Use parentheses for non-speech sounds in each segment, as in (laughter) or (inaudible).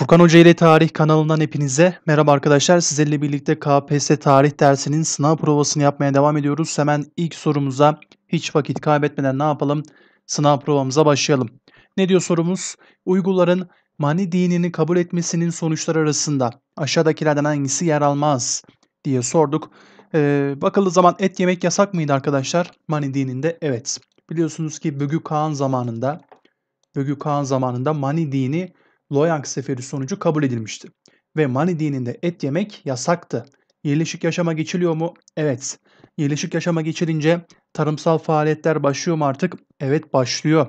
Furkan Hoca ile Tarih kanalından hepinize merhaba arkadaşlar. Sizlerle birlikte KPSS tarih dersinin sınav provasını yapmaya devam ediyoruz. Hemen ilk sorumuza hiç vakit kaybetmeden ne yapalım? Sınav provamıza başlayalım. Ne diyor sorumuz? Uygurların mani dinini kabul etmesinin sonuçları arasında aşağıdakilerden hangisi yer almaz diye sorduk. Ee, bakıldığı zaman et yemek yasak mıydı arkadaşlar? Mani dininde evet. Biliyorsunuz ki Bögü Kağan zamanında Bögü Kağan zamanında Mani dini Loyang seferi sonucu kabul edilmişti. Ve Mani dininde et yemek yasaktı. Yerleşik yaşama geçiliyor mu? Evet. Yerleşik yaşama geçilince tarımsal faaliyetler başlıyor mu artık? Evet başlıyor.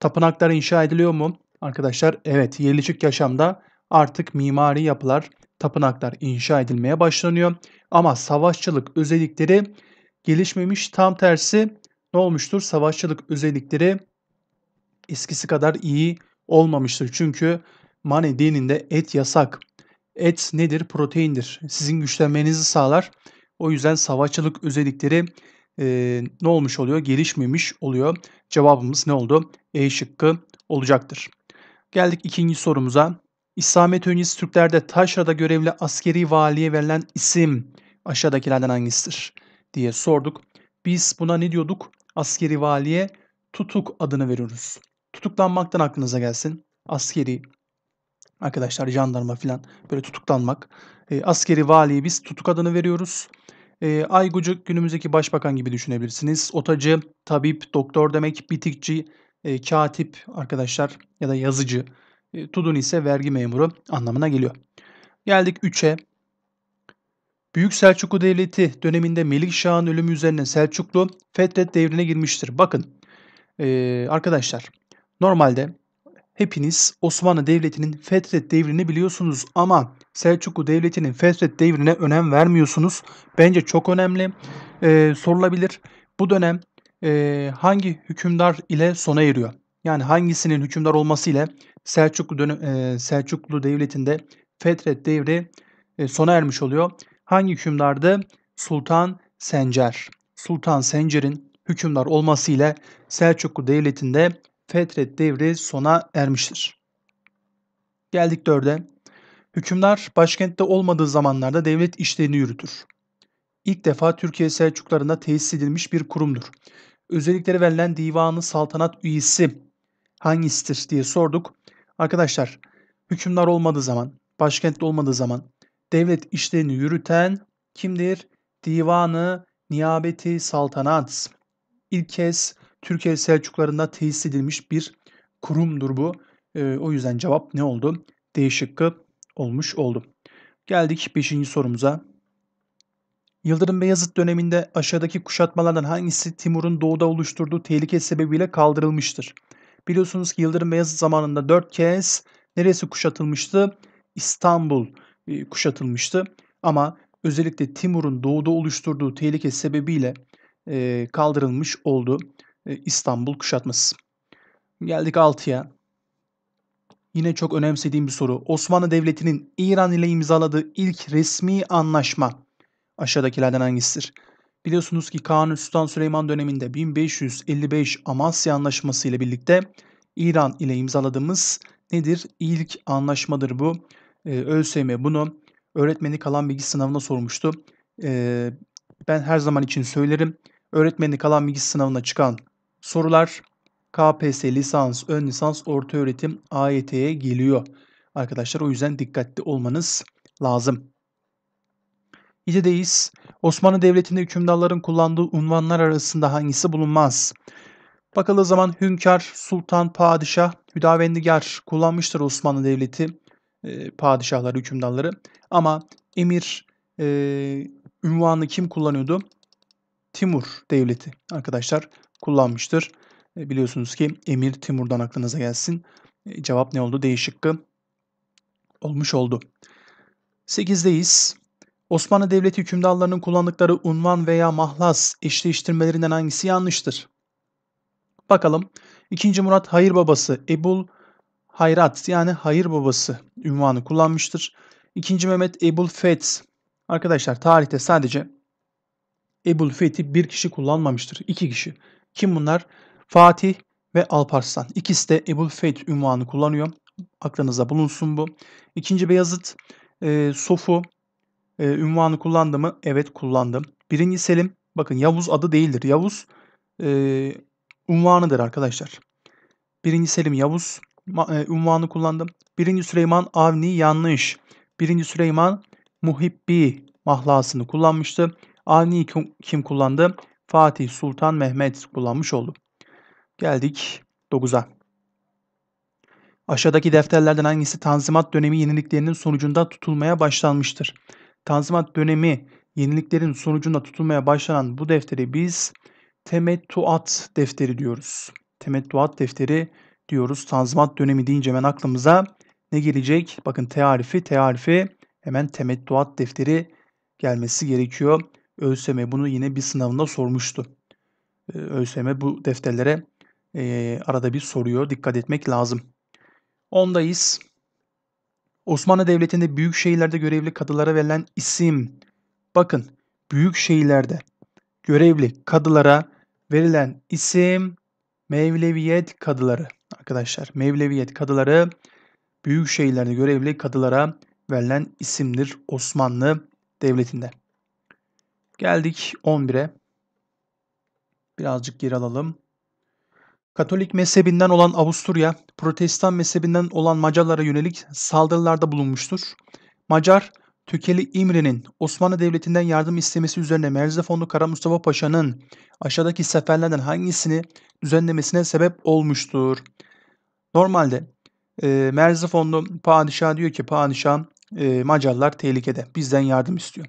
Tapınaklar inşa ediliyor mu? Arkadaşlar evet yerleşik yaşamda artık mimari yapılar, tapınaklar inşa edilmeye başlanıyor. Ama savaşçılık özellikleri gelişmemiş tam tersi ne olmuştur? Savaşçılık özellikleri eskisi kadar iyi olmamıştır. Çünkü Mani dininde et yasak. Et nedir? Proteindir. Sizin güçlenmenizi sağlar. O yüzden savaşçılık özellikleri e, ne olmuş oluyor? Gelişmemiş oluyor. Cevabımız ne oldu? E şıkkı olacaktır. Geldik ikinci sorumuza. İslamiyet öncesi Türklerde Taşra'da görevli askeri valiye verilen isim aşağıdakilerden hangisidir diye sorduk. Biz buna ne diyorduk? Askeri valiye tutuk adını veriyoruz. Tutuklanmaktan aklınıza gelsin. Askeri arkadaşlar jandarma filan böyle tutuklanmak. E, askeri valiyi biz tutuk adını veriyoruz. E, Aygucu günümüzdeki başbakan gibi düşünebilirsiniz. Otacı, tabip, doktor demek, bitikçi, e, katip arkadaşlar ya da yazıcı. E, tudun ise vergi memuru anlamına geliyor. Geldik 3'e. Büyük Selçuklu Devleti döneminde Melikşah'ın ölümü üzerine Selçuklu Fetret devrine girmiştir. Bakın e, arkadaşlar Normalde hepiniz Osmanlı Devleti'nin Fetret devrini biliyorsunuz ama Selçuklu Devleti'nin Fetret devrine önem vermiyorsunuz. Bence çok önemli ee, sorulabilir. Bu dönem e, hangi hükümdar ile sona eriyor? Yani hangisinin hükümdar olması ile Selçuklu, dönem, e, Selçuklu Devleti'nde Fetret devri e, sona ermiş oluyor. Hangi hükümdardı? Sultan Sencer. Sultan Sencer'in hükümdar olması ile Selçuklu Devleti'nde fetret devri sona ermiştir. Geldik 4'e. Hükümdar başkentte olmadığı zamanlarda devlet işlerini yürütür. İlk defa Türkiye Selçuklarında tesis edilmiş bir kurumdur. Özellikleri verilen divanı saltanat üyesi hangisidir diye sorduk. Arkadaşlar hükümdar olmadığı zaman, başkentte olmadığı zaman devlet işlerini yürüten kimdir? Divanı niyabeti saltanat. İlk kez Türkiye Selçuklarında tesis edilmiş bir kurumdur bu. E, o yüzden cevap ne oldu? D şıkkı olmuş oldu. Geldik 5. sorumuza. Yıldırım Beyazıt döneminde aşağıdaki kuşatmalardan hangisi Timur'un doğuda oluşturduğu tehlike sebebiyle kaldırılmıştır? Biliyorsunuz ki Yıldırım Beyazıt zamanında 4 kez neresi kuşatılmıştı? İstanbul e, kuşatılmıştı. Ama özellikle Timur'un doğuda oluşturduğu tehlike sebebiyle e, kaldırılmış oldu. E, İstanbul kuşatması. Geldik 6'ya. Yine çok önemsediğim bir soru. Osmanlı Devleti'nin İran ile imzaladığı ilk resmi anlaşma aşağıdakilerden hangisidir? Biliyorsunuz ki Kanuni Sultan Süleyman döneminde 1555 Amasya Anlaşması ile birlikte İran ile imzaladığımız nedir? İlk anlaşmadır bu. Ee, ÖSYM bunu öğretmenlik alan bilgi sınavına sormuştu. Ee, ben her zaman için söylerim. Öğretmenlik alan bilgi sınavına çıkan sorular KPSS lisans, ön lisans, orta öğretim AYT'ye geliyor. Arkadaşlar o yüzden dikkatli olmanız lazım. İce'deyiz. Osmanlı Devleti'nde hükümdarların kullandığı unvanlar arasında hangisi bulunmaz? Bakıldığı zaman hünkâr, sultan, padişah, hüdavendigar kullanmıştır Osmanlı Devleti e, padişahları, hükümdarları. Ama emir e, ünvanını kim kullanıyordu? Timur Devleti arkadaşlar kullanmıştır. E, biliyorsunuz ki Emir Timur'dan aklınıza gelsin. E, cevap ne oldu? D olmuş oldu. 8'deyiz. Osmanlı Devleti hükümdarlarının kullandıkları unvan veya mahlas eşleştirmelerinden hangisi yanlıştır? Bakalım. 2. Murat Hayır Babası Ebul Hayrat yani Hayır Babası unvanı kullanmıştır. 2. Mehmet Ebul Feth Arkadaşlar tarihte sadece Ebul Feth'i bir kişi kullanmamıştır. İki kişi. Kim bunlar? Fatih ve Alparslan. İkisi de Ebul Feyt ünvanı kullanıyor. Aklınızda bulunsun bu. İkinci Beyazıt e, Sofu e, ünvanı kullandı mı? Evet kullandım. Birinci Selim bakın Yavuz adı değildir. Yavuz e, unvanıdır arkadaşlar. Birinci Selim Yavuz e, unvanı kullandım. Birinci Süleyman Avni yanlış. Birinci Süleyman Muhibbi mahlasını kullanmıştı. Avni kim kullandı? Fatih Sultan Mehmet kullanmış oldu. Geldik 9'a. Aşağıdaki defterlerden hangisi Tanzimat dönemi yeniliklerinin sonucunda tutulmaya başlanmıştır? Tanzimat dönemi yeniliklerin sonucunda tutulmaya başlanan bu defteri biz temettuat defteri diyoruz. Temettuat defteri diyoruz. Tanzimat dönemi deyince hemen aklımıza ne gelecek? Bakın T harfi, T harfi hemen temettuat defteri gelmesi gerekiyor. ÖSYM bunu yine bir sınavında sormuştu. Ee, ÖSYM bu defterlere e, arada bir soruyor. Dikkat etmek lazım. Ondayız. Osmanlı Devleti'nde büyük şehirlerde görevli kadılara verilen isim. Bakın büyük şehirlerde görevli kadılara verilen isim Mevleviyet kadıları. Arkadaşlar Mevleviyet kadıları büyük şehirlerde görevli kadılara verilen isimdir Osmanlı Devleti'nde. Geldik 11'e. Birazcık geri alalım. Katolik mezhebinden olan Avusturya, Protestan mezhebinden olan Macarlara yönelik saldırılarda bulunmuştur. Macar, Tökeli İmri'nin Osmanlı Devleti'nden yardım istemesi üzerine Merzifonlu Kara Mustafa Paşa'nın aşağıdaki seferlerden hangisini düzenlemesine sebep olmuştur. Normalde e, Merzifonlu padişah diyor ki padişah e, Macarlar tehlikede bizden yardım istiyor.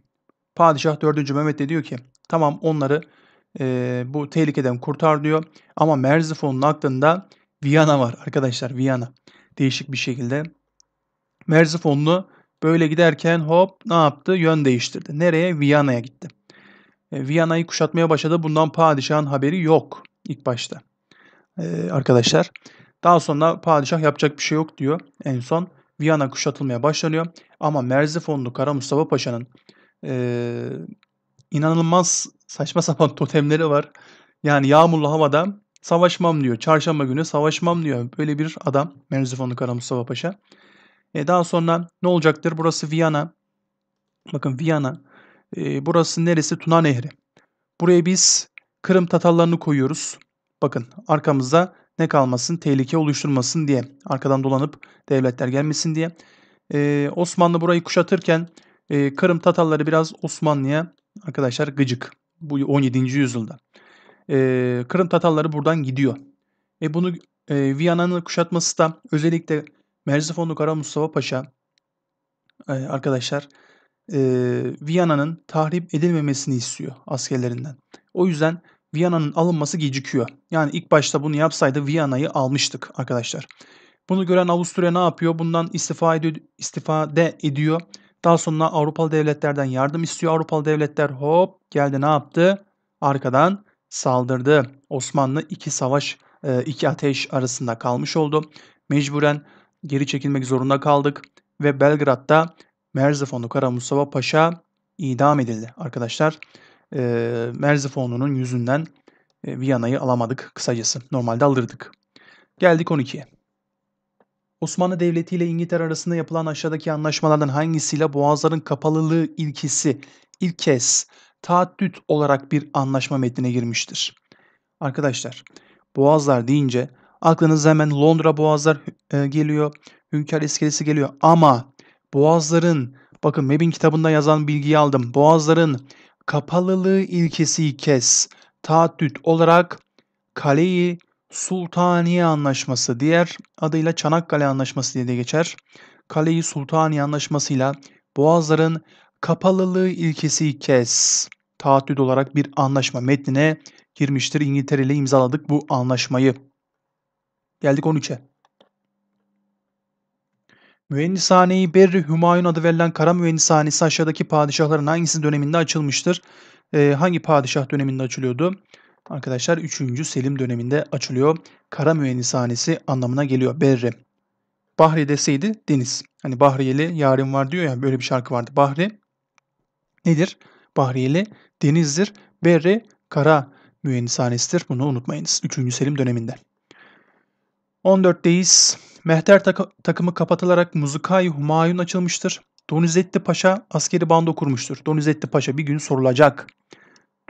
Padişah 4. Mehmet de diyor ki tamam onları e, bu tehlikeden kurtar diyor. Ama Merzifon'un aklında Viyana var arkadaşlar Viyana. Değişik bir şekilde. Merzifonlu böyle giderken hop ne yaptı? Yön değiştirdi. Nereye? Viyana'ya gitti. E, Viyana'yı kuşatmaya başladı. Bundan padişahın haberi yok ilk başta. E, arkadaşlar. Daha sonra padişah yapacak bir şey yok diyor. En son Viyana kuşatılmaya başlanıyor. Ama Merzifonlu Kara Mustafa Paşa'nın ee, inanılmaz saçma sapan (laughs) totemleri var. Yani yağmurlu havada savaşmam diyor. Çarşamba günü savaşmam diyor. Böyle bir adam Merzifonlu Kara Mustafa Paşa. E daha sonra ne olacaktır? Burası Viyana. Bakın Viyana. E, burası neresi? Tuna Nehri. Buraya biz Kırım Tatarlarını koyuyoruz. Bakın arkamızda ne kalmasın? Tehlike oluşturmasın diye. Arkadan dolanıp devletler gelmesin diye. E, Osmanlı burayı kuşatırken e, ee, Kırım Tatarları biraz Osmanlı'ya arkadaşlar gıcık. Bu 17. yüzyılda. E, ee, Kırım Tatarları buradan gidiyor. E bunu e, Viyana'nın kuşatması da özellikle Merzifonlu Kara Mustafa Paşa e, arkadaşlar e, Viyana'nın tahrip edilmemesini istiyor askerlerinden. O yüzden Viyana'nın alınması gecikiyor. Yani ilk başta bunu yapsaydı Viyana'yı almıştık arkadaşlar. Bunu gören Avusturya ne yapıyor? Bundan istifa, ed- istifade ediyor daha sonra Avrupalı devletlerden yardım istiyor. Avrupalı devletler hop geldi ne yaptı? Arkadan saldırdı. Osmanlı iki savaş, e, iki ateş arasında kalmış oldu. Mecburen geri çekilmek zorunda kaldık ve Belgrad'da Merzifonlu Kara Mustafa Paşa idam edildi arkadaşlar. E, Merzifonlu'nun yüzünden e, Viyana'yı alamadık kısacası. Normalde alırdık. Geldik 12'ye. Osmanlı Devleti ile İngiltere arasında yapılan aşağıdaki anlaşmalardan hangisiyle boğazların kapalılığı ilkesi ilk kez taaddüt olarak bir anlaşma metnine girmiştir? Arkadaşlar, boğazlar deyince aklınıza hemen Londra boğazlar e, geliyor, Hünkar iskelesi geliyor ama boğazların bakın MEB'in kitabında yazan bilgiyi aldım. Boğazların kapalılığı ilkesi ilk kez taaddüt olarak Kaleyi Sultaniye Anlaşması diğer adıyla Çanakkale Anlaşması diye de geçer. Kaleyi Sultaniye Anlaşması'yla Boğazların kapalılığı ilkesi kes taahhüt olarak bir anlaşma metnine girmiştir. İngiltere ile imzaladık bu anlaşmayı. Geldik 13'e. Mühendishaneyi Berri Hümayun adı verilen kara mühendishanesi aşağıdaki padişahların hangisi döneminde açılmıştır? Ee, hangi padişah döneminde açılıyordu? arkadaşlar 3. Selim döneminde açılıyor. Kara mühendishanesi anlamına geliyor. Berre. Bahri deseydi deniz. Hani Bahriyeli yarim var diyor ya böyle bir şarkı vardı. Bahri nedir? Bahriyeli denizdir. Berre kara mühendishanesidir. Bunu unutmayınız. 3. Selim döneminde. 14'teyiz. Mehter tak- takımı kapatılarak Muzukay Humayun açılmıştır. Donizetti Paşa askeri bando kurmuştur. Donizetti Paşa bir gün sorulacak.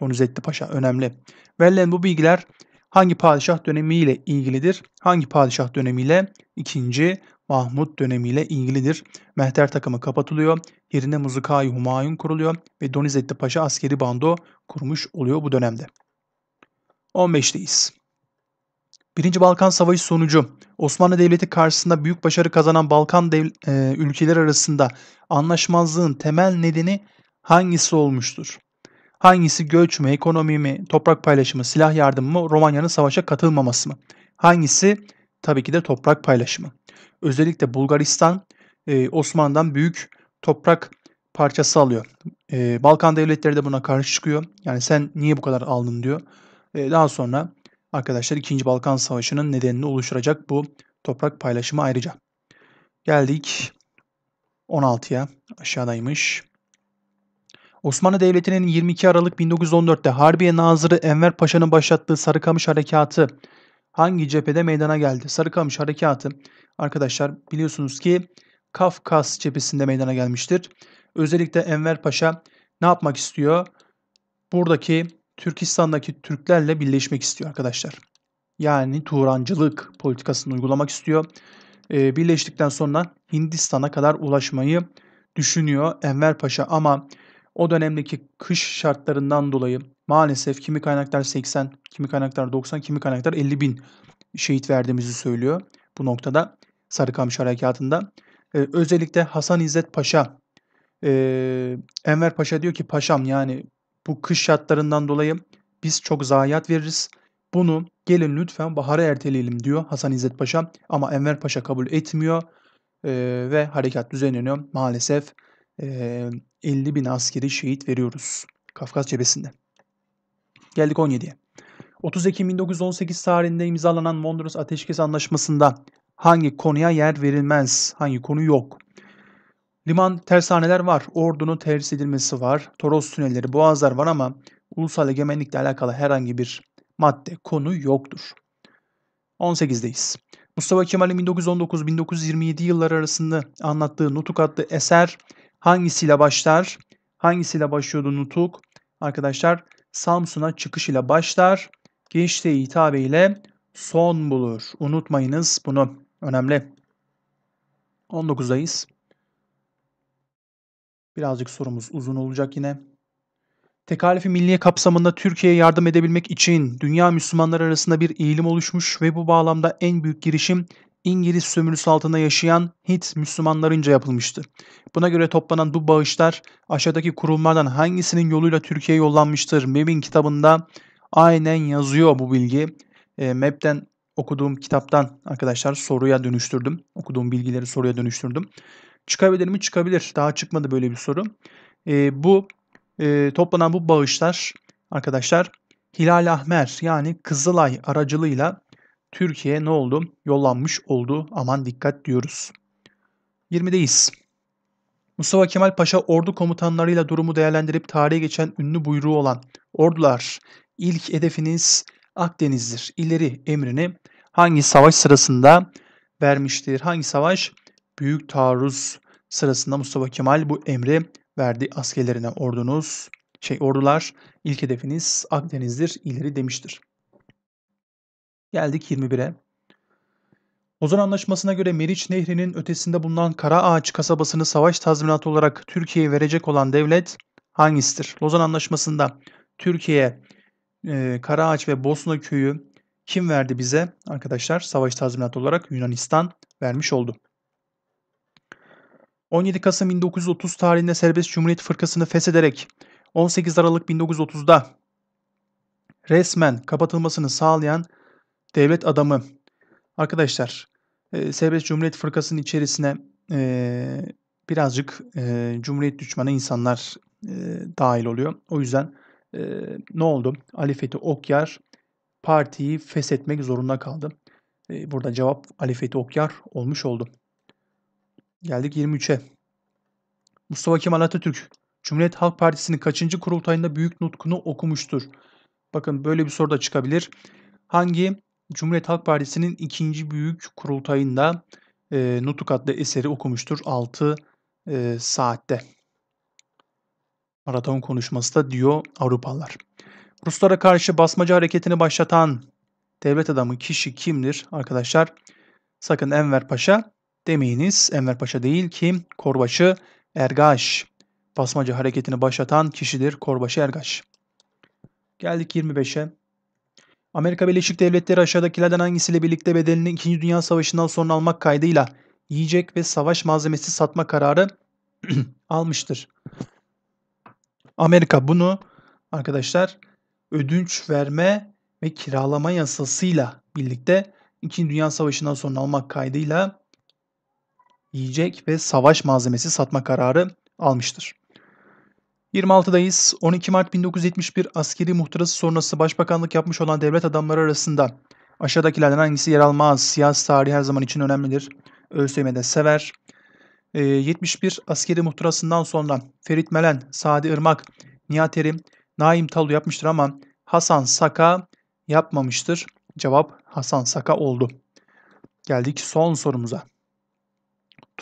Donizetti Paşa önemli. Verilen bu bilgiler hangi padişah dönemiyle ilgilidir? Hangi padişah dönemiyle? 2. Mahmut dönemiyle ilgilidir. Mehter takımı kapatılıyor. Yerine Muzıkai Humayun kuruluyor ve Donizetti Paşa askeri bando kurmuş oluyor bu dönemde. 15'teyiz. Birinci Balkan Savaşı sonucu Osmanlı Devleti karşısında büyük başarı kazanan Balkan dev, e, ülkeleri arasında anlaşmazlığın temel nedeni hangisi olmuştur? Hangisi göç mü, ekonomi mi, toprak paylaşımı, silah yardımı mı, Romanya'nın savaşa katılmaması mı? Hangisi? Tabii ki de toprak paylaşımı. Özellikle Bulgaristan e, Osmanlı'dan büyük toprak parçası alıyor. E, Balkan devletleri de buna karşı çıkıyor. Yani sen niye bu kadar aldın diyor. E, daha sonra arkadaşlar 2. Balkan Savaşı'nın nedenini oluşturacak bu toprak paylaşımı ayrıca. Geldik 16'ya aşağıdaymış. Osmanlı Devleti'nin 22 Aralık 1914'te Harbiye Nazırı Enver Paşa'nın başlattığı Sarıkamış Harekatı hangi cephede meydana geldi? Sarıkamış Harekatı arkadaşlar biliyorsunuz ki Kafkas cephesinde meydana gelmiştir. Özellikle Enver Paşa ne yapmak istiyor? Buradaki Türkistan'daki Türklerle birleşmek istiyor arkadaşlar. Yani Turancılık politikasını uygulamak istiyor. Ee, birleştikten sonra Hindistan'a kadar ulaşmayı düşünüyor Enver Paşa ama o dönemdeki kış şartlarından dolayı maalesef kimi kaynaklar 80, kimi kaynaklar 90, kimi kaynaklar 50 bin şehit verdiğimizi söylüyor. Bu noktada Sarıkamış Harekatı'nda. Ee, özellikle Hasan İzzet Paşa, e, Enver Paşa diyor ki paşam yani bu kış şartlarından dolayı biz çok zayiat veririz. Bunu gelin lütfen bahara erteleyelim diyor Hasan İzzet Paşa ama Enver Paşa kabul etmiyor e, ve harekat düzenleniyor. Maalesef e, 50 bin askeri şehit veriyoruz Kafkas cephesinde. Geldik 17'ye. 30 Ekim 1918 tarihinde imzalanan Mondros Ateşkes Anlaşması'nda hangi konuya yer verilmez, hangi konu yok. Liman tersaneler var, ordunun terhis edilmesi var, toros tünelleri, boğazlar var ama ulusal egemenlikle alakalı herhangi bir madde, konu yoktur. 18'deyiz. Mustafa Kemal'in 1919-1927 yılları arasında anlattığı Nutuk adlı eser Hangisiyle başlar? Hangisiyle başlıyordu nutuk? Arkadaşlar Samsun'a çıkış ile başlar. Geçtiği hitabe ile son bulur. Unutmayınız bunu. Önemli. 19'dayız. Birazcık sorumuz uzun olacak yine. Tekalifi milliye kapsamında Türkiye'ye yardım edebilmek için dünya Müslümanlar arasında bir eğilim oluşmuş ve bu bağlamda en büyük girişim İngiliz sömürüsü altında yaşayan Hint Müslümanlarınca yapılmıştı. Buna göre toplanan bu bağışlar aşağıdaki kurumlardan hangisinin yoluyla Türkiye'ye yollanmıştır? MEB'in kitabında aynen yazıyor bu bilgi. E, MEB'den okuduğum kitaptan arkadaşlar soruya dönüştürdüm. Okuduğum bilgileri soruya dönüştürdüm. Çıkabilir mi? Çıkabilir. Daha çıkmadı böyle bir soru. E, bu e, toplanan bu bağışlar arkadaşlar Hilal Ahmer yani Kızılay aracılığıyla Türkiye ne oldu? Yollanmış oldu. Aman dikkat diyoruz. 20'deyiz. Mustafa Kemal Paşa ordu komutanlarıyla durumu değerlendirip tarihe geçen ünlü buyruğu olan ordular ilk hedefiniz Akdeniz'dir ileri emrini hangi savaş sırasında vermiştir? Hangi savaş? Büyük taarruz sırasında Mustafa Kemal bu emri verdi askerlerine ordunuz şey ordular ilk hedefiniz Akdeniz'dir ileri demiştir. Geldik 21'e. Ozan Anlaşması'na göre Meriç Nehri'nin ötesinde bulunan Kara Ağaç kasabasını savaş tazminatı olarak Türkiye'ye verecek olan devlet hangisidir? Lozan Anlaşması'nda Türkiye, e, Kara Ağaç ve Bosna Köyü kim verdi bize? Arkadaşlar savaş tazminatı olarak Yunanistan vermiş oldu. 17 Kasım 1930 tarihinde Serbest Cumhuriyet Fırkası'nı feshederek 18 Aralık 1930'da resmen kapatılmasını sağlayan devlet adamı. Arkadaşlar e, Serbest Cumhuriyet Fırkası'nın içerisine e, birazcık e, Cumhuriyet düşmanı insanlar e, dahil oluyor. O yüzden e, ne oldu? Ali Fethi Okyar partiyi feshetmek zorunda kaldı. E, burada cevap Ali Fethi Okyar olmuş oldu. Geldik 23'e. Mustafa Kemal Atatürk Cumhuriyet Halk Partisi'nin kaçıncı kurultayında büyük nutkunu okumuştur? Bakın böyle bir soru da çıkabilir. Hangi Cumhuriyet Halk Partisi'nin ikinci büyük kurultayında e, Nutuk adlı eseri okumuştur 6 e, saatte. Maraton konuşması da diyor Avrupalılar. Ruslara karşı basmacı hareketini başlatan devlet adamı kişi kimdir arkadaşlar? Sakın Enver Paşa demeyiniz. Enver Paşa değil ki Korbaşı Ergaş. Basmacı hareketini başlatan kişidir Korbaşı Ergaş. Geldik 25'e. Amerika Birleşik Devletleri aşağıdakilerden hangisiyle birlikte bedelini 2. (clears throat) Dünya Savaşı'ndan sonra almak kaydıyla yiyecek ve savaş malzemesi satma kararı almıştır. Amerika bunu arkadaşlar ödünç verme ve kiralama yasasıyla birlikte 2. Dünya Savaşı'ndan sonra almak kaydıyla yiyecek ve savaş malzemesi satma kararı almıştır. 26'dayız. 12 Mart 1971 askeri muhtırası sonrası başbakanlık yapmış olan devlet adamları arasında aşağıdakilerden hangisi yer almaz? Siyasi tarihi her zaman için önemlidir. ÖSYM de sever. E, ee, 71 askeri muhtırasından sonra Ferit Melen, Sadi Irmak, Nihat Erim, Naim Talu yapmıştır ama Hasan Saka yapmamıştır. Cevap Hasan Saka oldu. Geldik son sorumuza.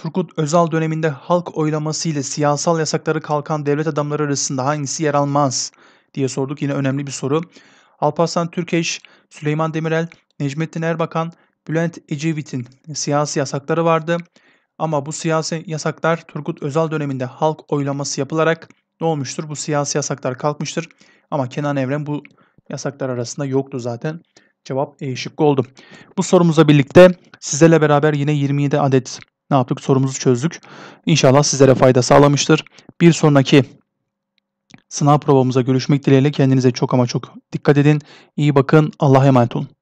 Turgut Özal döneminde halk oylaması ile siyasal yasakları kalkan devlet adamları arasında hangisi yer almaz diye sorduk. Yine önemli bir soru. Alparslan Türkeş, Süleyman Demirel, Necmettin Erbakan, Bülent Ecevit'in siyasi yasakları vardı. Ama bu siyasi yasaklar Turgut Özal döneminde halk oylaması yapılarak ne olmuştur? Bu siyasi yasaklar kalkmıştır. Ama Kenan Evren bu yasaklar arasında yoktu zaten. Cevap E şıkkı oldu. Bu sorumuza birlikte sizlerle beraber yine 27 adet ne yaptık? Sorumuzu çözdük. İnşallah sizlere fayda sağlamıştır. Bir sonraki sınav provamıza görüşmek dileğiyle kendinize çok ama çok dikkat edin. İyi bakın. Allah'a emanet olun.